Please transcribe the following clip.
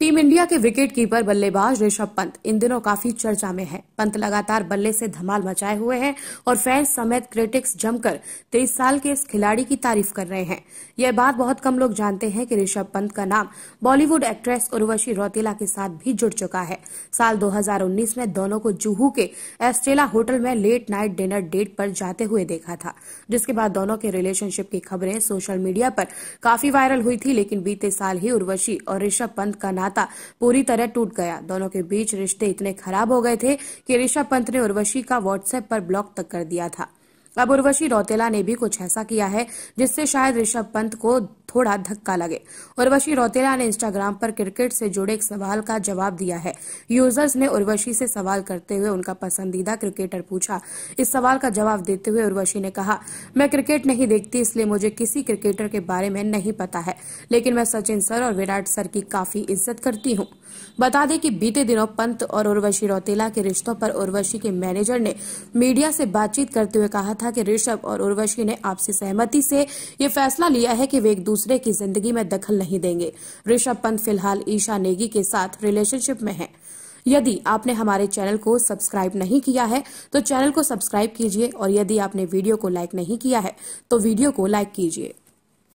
team India के wicket keeper बल्लेबाज ऋषभ पंत इन दिनों काफी चर्चा में है पंत लगातार बल्ले से धमाल मचाए हुए हैं और फैंस समेत क्रिटिक्स जमकर तेईस साल के इस खिलाड़ी की तारीफ कर रहे हैं यह बात बहुत कम लोग जानते हैं कि ऋषभ पंत का नाम बॉलीवुड एक्ट्रेस उर्वशी रौतेला के साथ भी जुड़ चुका है साल दो में दोनों को जूहू के एस्टेला होटल में लेट नाइट डिनर डेट पर जाते हुए देखा था जिसके बाद दोनों के रिलेशनशिप की खबरें सोशल मीडिया पर काफी वायरल हुई थी लेकिन बीते साल ही उर्वशी और ऋषभ पंत का नाम नाता पूरी तरह टूट गया दोनों के बीच रिश्ते इतने खराब हो गए थे कि ऋषभ पंत ने उर्वशी का व्हाट्सएप पर ब्लॉक तक कर दिया था अब उर्वशी रौतेला ने भी कुछ ऐसा किया है जिससे शायद ऋषभ पंत को थोड़ा धक्का लगे उर्वशी रौतेला ने इंस्टाग्राम पर क्रिकेट से जुड़े एक सवाल का जवाब दिया है यूजर्स ने उर्वशी से सवाल करते हुए उनका पसंदीदा क्रिकेटर पूछा इस सवाल का जवाब देते हुए उर्वशी ने कहा मैं क्रिकेट नहीं देखती इसलिए मुझे किसी क्रिकेटर के बारे में नहीं पता है लेकिन मैं सचिन सर और विराट सर की काफी इज्जत करती हूँ बता दें कि बीते दिनों पंत और उर्वशी रौतेला के रिश्तों पर उर्वशी के मैनेजर ने मीडिया से बातचीत करते हुए कहा था कि ऋषभ और उर्वशी ने आपसी सहमति से ये फैसला लिया है कि वे एक दूसरे दूसरे की जिंदगी में दखल नहीं देंगे ऋषभ पंत फिलहाल ईशा नेगी के साथ रिलेशनशिप में है यदि आपने हमारे चैनल को सब्सक्राइब नहीं किया है तो चैनल को सब्सक्राइब कीजिए और यदि आपने वीडियो को लाइक नहीं किया है तो वीडियो को लाइक कीजिए